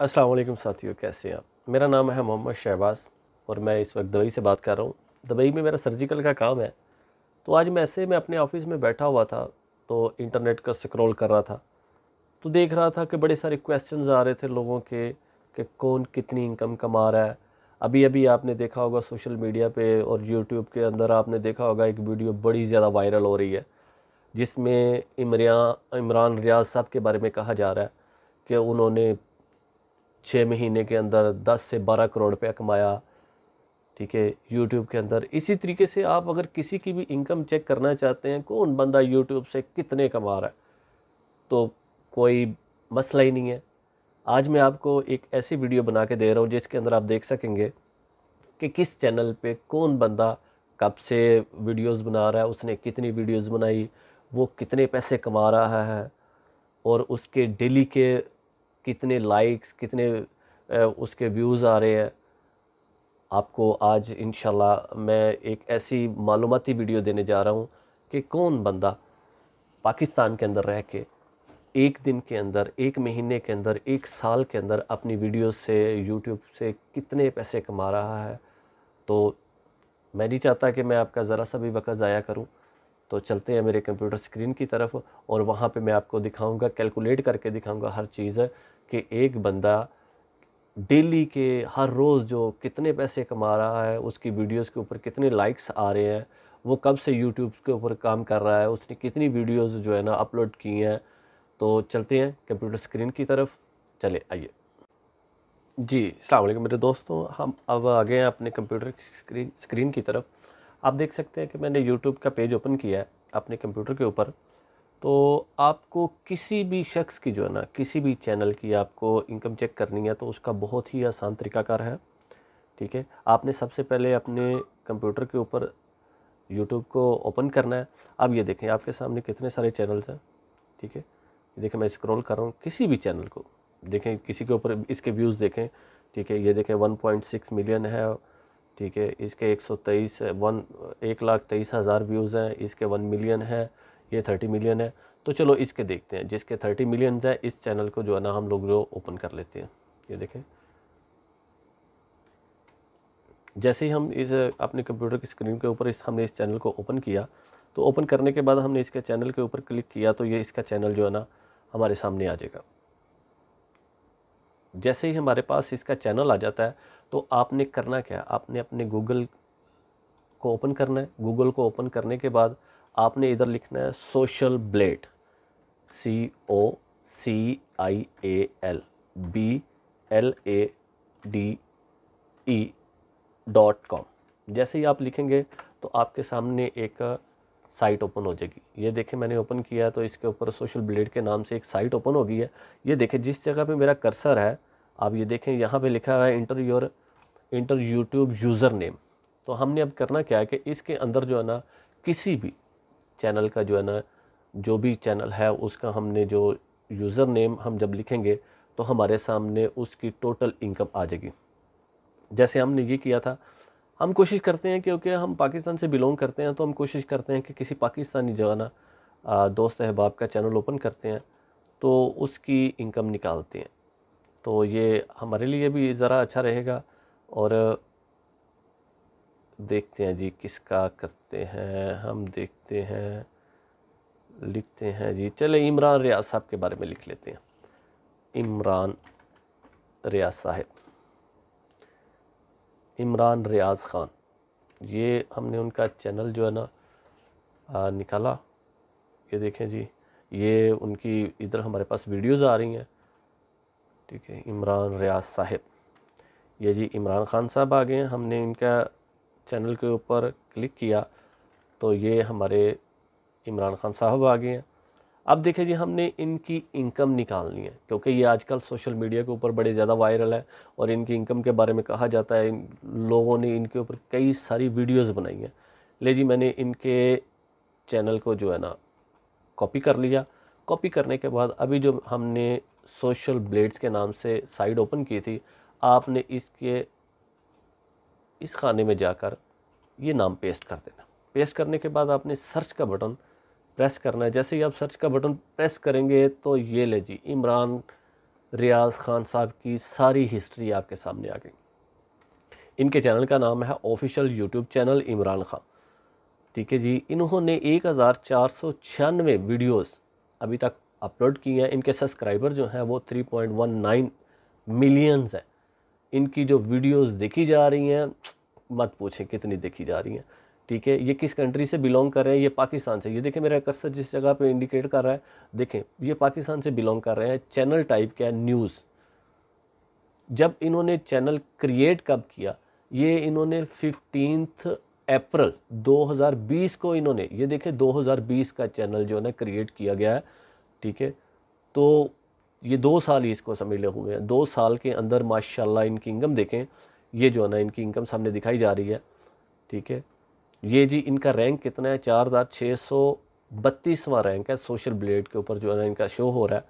अस्सलाम वालेकुम साथियों कैसे हैं आप मेरा नाम है मोहम्मद शहबाज और मैं इस वक्त दुबई से बात कर रहा हूँ दुबई में मेरा सर्जिकल का काम है तो आज मैं ऐसे मैं अपने ऑफिस में बैठा हुआ था तो इंटरनेट का स्क्रॉल कर रहा था तो देख रहा था कि बड़े सारे क्वेश्चन आ रहे थे लोगों के कि कौन कितनी इनकम कमा रहा है अभी अभी आपने देखा होगा सोशल मीडिया पे और यूट्यूब के अंदर आपने देखा होगा एक वीडियो बड़ी ज़्यादा वायरल हो रही है जिसमें इमरिया इमरान रियाज साहब के बारे में कहा जा रहा है कि उन्होंने छः महीने के अंदर दस से बारह करोड़ रुपया कमाया ठीक है यूट्यूब के अंदर इसी तरीके से आप अगर किसी की भी इनकम चेक करना चाहते हैं कौन बंदा यूट्यूब से कितने कमा रहा है तो कोई मसला ही नहीं है आज मैं आपको एक ऐसी वीडियो बना के दे रहा हूँ जिसके अंदर आप देख सकेंगे कि किस चैनल पे कौन बंदा कब से वीडियोस बना रहा है उसने कितनी वीडियोस बनाई वो कितने पैसे कमा रहा है और उसके डेली के कितने लाइक्स कितने उसके व्यूज़ आ रहे हैं आपको आज इन मैं एक ऐसी मालूमती वीडियो देने जा रहा हूँ कि कौन बंदा पाकिस्तान के अंदर रह के एक दिन के अंदर एक महीने के अंदर एक साल के अंदर अपनी वीडियो से यूट्यूब से कितने पैसे कमा रहा है तो मैं नहीं चाहता कि मैं आपका ज़रा सा भी वक्त ज़ाया करूँ तो चलते हैं मेरे कंप्यूटर स्क्रीन की तरफ और वहाँ पे मैं आपको दिखाऊंगा कैलकुलेट करके दिखाऊंगा हर चीज़ कि एक बंदा डेली के हर रोज़ जो कितने पैसे कमा रहा है उसकी वीडियोस के ऊपर कितने लाइक्स आ रहे हैं वो कब से यूट्यूब के ऊपर काम कर रहा है उसने कितनी वीडियोस जो है ना अपलोड की हैं तो चलते हैं कंप्यूटर स्क्रीन की तरफ चले आइए जी अलैक्म मेरे दोस्तों हम अब आ गए हैं अपने कंप्यूटर स्क्रीन स्क्रीन की तरफ आप देख सकते हैं कि मैंने यूट्यूब का पेज ओपन किया है अपने कंप्यूटर के ऊपर तो आपको किसी भी शख्स की जो है ना किसी भी चैनल की आपको इनकम चेक करनी है तो उसका बहुत ही आसान तरीकाकार है ठीक है आपने सबसे पहले अपने कंप्यूटर के ऊपर यूट्यूब को ओपन करना है अब ये देखें आपके सामने कितने सारे चैनल्स हैं ठीक है ये देखें मैं स्क्रॉल कर रहा हूँ किसी भी चैनल को देखें किसी के ऊपर इसके व्यूज़ देखें ठीक है ये देखें 1.6 मिलियन है ठीक है इसके एक सौ तेईस वन एक लाख तेईस हज़ार व्यूज़ हैं इसके वन मिलियन है ये थर्टी मिलियन है तो चलो इसके देखते हैं जिसके थर्टी मिलियन हैं इस चैनल को जो है ना हम लोग जो ओपन कर लेते हैं ये देखें जैसे ही हम इस अपने कंप्यूटर की स्क्रीन के ऊपर इस हमने इस चैनल को ओपन किया तो ओपन करने के बाद हमने इसके चैनल के ऊपर क्लिक किया तो ये इसका चैनल जो है ना हमारे सामने आ जाएगा जैसे ही हमारे पास इसका चैनल आ जाता है तो आपने करना क्या आपने अपने गूगल को ओपन करना है गूगल को ओपन करने के बाद आपने इधर लिखना है social blade C O C I A L B L A D E dot com जैसे ही आप लिखेंगे तो आपके सामने एक साइट ओपन हो जाएगी ये देखें मैंने ओपन किया तो इसके ऊपर सोशल ब्लेड के नाम से एक साइट ओपन होगी है ये देखें जिस जगह पे मेरा कर्सर है आप ये देखें यहाँ पे लिखा हुआ है enter your enter YouTube user name तो हमने अब करना क्या है कि इसके अंदर जो है ना किसी भी चैनल का जो है ना जो भी चैनल है उसका हमने जो यूज़र नेम हम जब लिखेंगे तो हमारे सामने उसकी टोटल इनकम आ जाएगी जैसे हमने ये किया था हम कोशिश करते हैं क्योंकि हम पाकिस्तान से बिलोंग करते हैं तो हम कोशिश करते हैं कि किसी पाकिस्तानी जगह दोस्त अहबाब का चैनल ओपन करते हैं तो उसकी इनकम निकालते हैं तो ये हमारे लिए भी ज़रा अच्छा रहेगा और देखते हैं जी किसका करते हैं हम देखते हैं लिखते हैं जी चले इमरान रियाज साहब के बारे में लिख लेते हैं इमरान रियाज साहब इमरान रियाज ख़ान ये हमने उनका चैनल जो है ना आ, निकाला ये देखें जी ये उनकी इधर हमारे पास वीडियोस आ रही हैं ठीक है इमरान रियाज साहब ये जी इमरान ख़ान साहब आ गए हैं हमने इनका चैनल के ऊपर क्लिक किया तो ये हमारे इमरान ख़ान साहब आ गए हैं अब देखे जी हमने इनकी इनकम निकालनी है क्योंकि ये आजकल सोशल मीडिया के ऊपर बड़े ज़्यादा वायरल है और इनकी इनकम के बारे में कहा जाता है इन लोगों ने इनके ऊपर कई सारी वीडियोस बनाई हैं ले जी मैंने इनके चैनल को जो है ना कॉपी कर लिया कॉपी करने के बाद अभी जो हमने सोशल ब्लेड्स के नाम से साइड ओपन की थी आपने इसके इस खाने में जाकर ये नाम पेस्ट कर देना पेस्ट करने के बाद आपने सर्च का बटन प्रेस करना है जैसे ही आप सर्च का बटन प्रेस करेंगे तो ये ले जी इमरान रियाज खान साहब की सारी हिस्ट्री आपके सामने आ गई इनके चैनल का नाम है official YouTube channel Imran Khan ठीक है जी इन्होंने एक हज़ार चार सौ छियानवे वीडियोज़ अभी तक अपलोड की हैं इनके सब्सक्राइबर जो हैं वो three point one nine millions हैं इनकी जो वीडियोज़ देखी जा रही हैं मत पूछें कितनी देखी जा रही हैं ठीक है ये किस कंट्री से बिलोंग कर रहे हैं ये पाकिस्तान से ये देखें मेरा कर्सर जिस जगह पे इंडिकेट कर रहा है देखें ये पाकिस्तान से बिलोंग कर रहे हैं चैनल टाइप क्या है न्यूज़ जब इन्होंने चैनल क्रिएट कब किया ये इन्होंने फिफ्टीन अप्रैल 2020 को इन्होंने ये देखें 2020 का चैनल जो है ना क्रिएट किया गया है ठीक है तो ये दो साल ही इसको सम्मिले हुए हैं दो साल के अंदर माशाला इनकी इनकम देखें ये जो है ना इनकी इनकम सामने दिखाई जा रही है ठीक है ये जी इनका रैंक कितना है चार हज़ार छः सौ बत्तीसवां रैंक है सोशल ब्लेड के ऊपर जो है ना इनका शो हो रहा है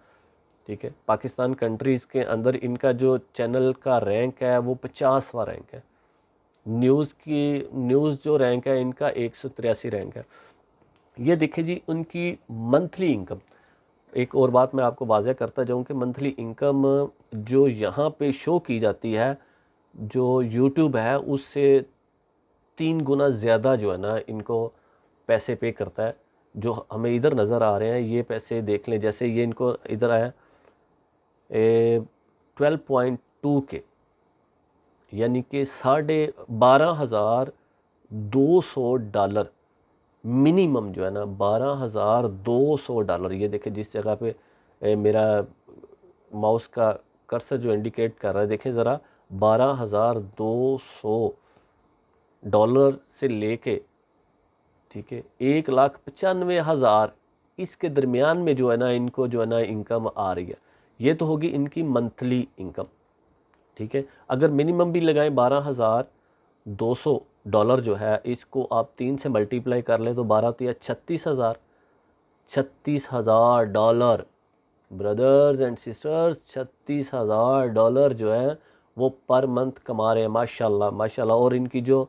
ठीक है पाकिस्तान कंट्रीज़ के अंदर इनका जो चैनल का रैंक है वो पचासवा रैंक है न्यूज़ की न्यूज़ जो रैंक है इनका एक सौ तिरासी रैंक है ये देखिए जी उनकी मंथली इनकम एक और बात मैं आपको वाजह करता जाऊँ कि मंथली इनकम जो यहाँ पे शो की जाती है जो यूट्यूब है उससे तीन गुना ज़्यादा जो है ना इनको पैसे पे करता है जो हमें इधर नज़र आ रहे हैं ये पैसे देख लें जैसे ये इनको इधर आया ट्वेल्व पॉइंट टू के यानी कि साढ़े बारह हज़ार दो सौ डॉलर मिनिमम जो है ना बारह हज़ार दो सौ डॉलर ये देखें जिस जगह पे ए, मेरा माउस का कर्सर जो इंडिकेट कर रहा है देखें ज़रा बारह हज़ार दो सौ डॉलर से लेके ठीक है एक लाख पचानवे हज़ार इसके दरमियान में जो है ना इनको जो है ना इनकम आ रही है ये तो होगी इनकी मंथली इनकम ठीक है अगर मिनिमम भी लगाएं बारह हज़ार दो सौ डॉलर जो है इसको आप तीन से मल्टीप्लाई कर लें तो बारह तो या छत्तीस हज़ार छत्तीस हज़ार डॉलर ब्रदर्स एंड सिस्टर्स छत्तीस हज़ार डॉलर जो है वो पर मंथ कमा रहे हैं माशाल्लाह माशाल्लाह और इनकी जो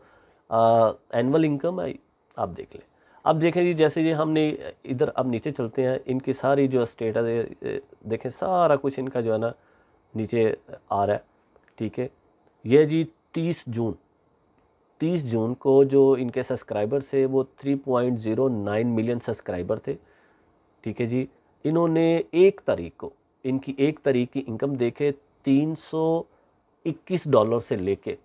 एनुअल इनकम आप देख लें अब देखें जी जैसे जी हमने इधर अब नीचे चलते हैं इनकी सारी जो स्टेट है देखें सारा कुछ इनका जो है ना नीचे आ रहा है ठीक है ये जी तीस जून तीस जून को जो इनके सब्सक्राइबर थे वो three point zero nine million subscriber थे ठीक है जी इन्होंने एक तारीख को इनकी एक तारीख की इनकम देखे तीन सौ इक्कीस डॉलर से लेके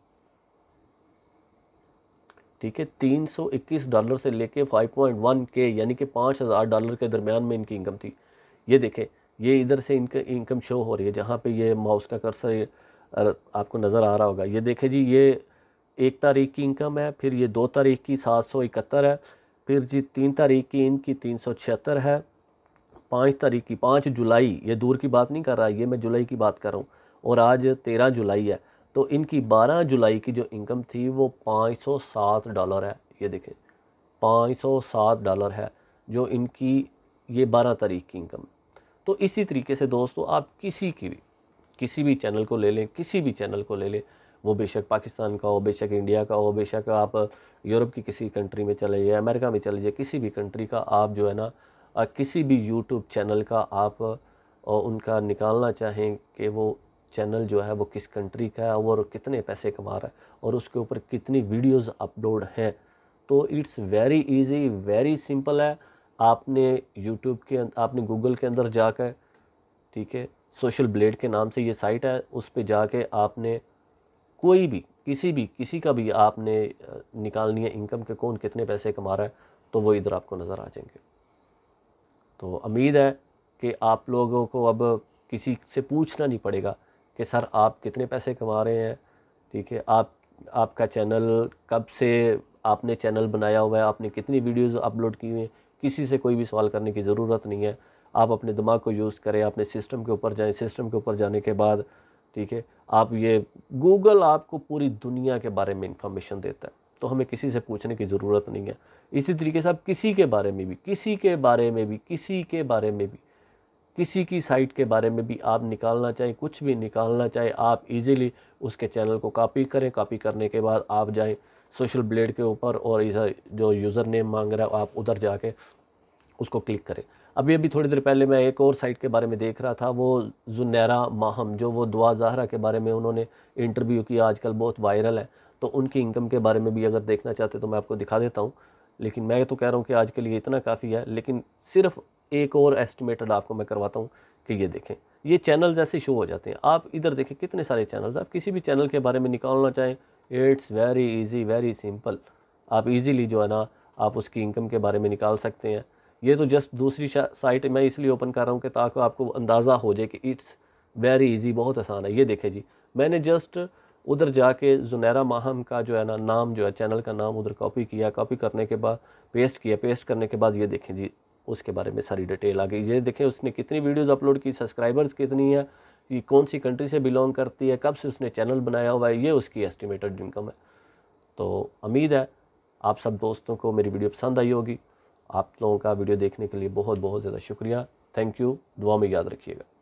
ठीक है 321 डॉलर से लेके 5.1 के यानी कि 5000 डॉलर के दरमियान में इनकी इनकम थी ये देखें ये इधर से इनका इनकम शो हो रही है जहाँ पे ये माउस का कर्सर आपको नज़र आ रहा होगा ये देखें जी ये एक तारीख की इनकम है फिर ये दो तारीख की सात सौ इकहत्तर है फिर जी तीन तारीख की इनकी तीन सौ छिहत्तर है पाँच तारीख की पाँच जुलाई ये दूर की बात नहीं कर रहा ये मैं जुलाई की बात कर रहा हूँ और आज तेरह जुलाई है तो इनकी 12 जुलाई की जो इनकम थी वो 507 डॉलर है ये देखें 507 डॉलर है जो इनकी ये 12 तारीख की इनकम तो इसी तरीके से दोस्तों आप किसी की भी किसी भी चैनल को ले लें किसी भी चैनल को ले लें वो बेशक पाकिस्तान का हो बेशक इंडिया का हो बेशक आप यूरोप की किसी कंट्री में चले जाए अमेरिका में चले जाए किसी भी कंट्री का आप जो है ना किसी भी यूट्यूब चैनल का आप उनका निकालना चाहें कि वो चैनल जो है वो किस कंट्री का है और कितने पैसे कमा रहा है और उसके ऊपर कितनी वीडियोस अपलोड हैं तो it's very easy very simple है आपने यूट्यूब के अं-, आपने गूगल के अंदर जाकर ठीक है सोशल ब्लेड के नाम से ये साइट है उस पर जाके आपने कोई भी किसी भी किसी का भी आपने निकालनी है इनकम के कौन कितने पैसे कमा रहा है तो वो इधर आपको नज़र आ जाएंगे तो उम्मीद है कि आप लोगों को अब किसी से पूछना नहीं पड़ेगा कि सर आप कितने पैसे कमा रहे हैं ठीक है आप आपका चैनल कब से आपने चैनल बनाया हुआ है आपने कितनी वीडियोस अपलोड की हुई हैं किसी से कोई भी सवाल करने की ज़रूरत नहीं है आप अपने दिमाग को यूज़ करें अपने सिस्टम के ऊपर जाएं सिस्टम के ऊपर जाने के बाद ठीक है आप ये गूगल आपको पूरी दुनिया के बारे में इंफॉर्मेशन देता है तो हमें किसी से पूछने की ज़रूरत नहीं है इसी तरीके से आप किसी के बारे में भी किसी के बारे में भी किसी के बारे में भी किसी की साइट के बारे में भी आप निकालना चाहें कुछ भी निकालना चाहें आप इजीली उसके चैनल को कॉपी करें कॉपी करने के बाद आप जाएं सोशल ब्लेड के ऊपर और इधर जो यूज़र नेम मांग रहा है आप उधर जाके उसको क्लिक करें अभी अभी थोड़ी देर पहले मैं एक और साइट के बारे में देख रहा था वो जुनैरा माहम जो वो दुआ जहरा के बारे में उन्होंने इंटरव्यू किया आजकल बहुत वायरल है तो उनकी इनकम के बारे में भी अगर देखना चाहते तो मैं आपको दिखा देता हूँ लेकिन मैं तो कह रहा हूँ कि आज के लिए इतना काफ़ी है लेकिन सिर्फ एक और एस्टिमेटेड आपको मैं करवाता हूँ कि ये देखें ये चैनल जैसे शो हो जाते हैं आप इधर देखें कितने सारे चैनल्स आप किसी भी चैनल के बारे में निकालना चाहें it's very easy very simple आप इजीली जो है ना आप उसकी इनकम के बारे में निकाल सकते हैं ये तो जस्ट दूसरी साइट मैं इसलिए ओपन कर रहा हूँ कि ताकि आपको अंदाज़ा हो जाए कि इट्स वेरी इजी बहुत आसान है ये देखें जी मैंने जस्ट उधर जाके जुनैरा माहम का जो है ना नाम जो है चैनल का नाम उधर कॉपी किया कॉपी करने के बाद पेस्ट किया पेस्ट करने के बाद ये देखें जी उसके बारे में सारी डिटेल आ गई ये देखें उसने कितनी वीडियोज़ अपलोड की सब्सक्राइबर्स कितनी है ये कौन सी कंट्री से बिलोंग करती है कब से उसने चैनल बनाया हुआ है ये उसकी एस्टिमेटेड इनकम है तो उम्मीद है आप सब दोस्तों को मेरी वीडियो पसंद आई होगी आप लोगों का वीडियो देखने के लिए बहुत बहुत ज़्यादा शुक्रिया थैंक यू दुआ में याद रखिएगा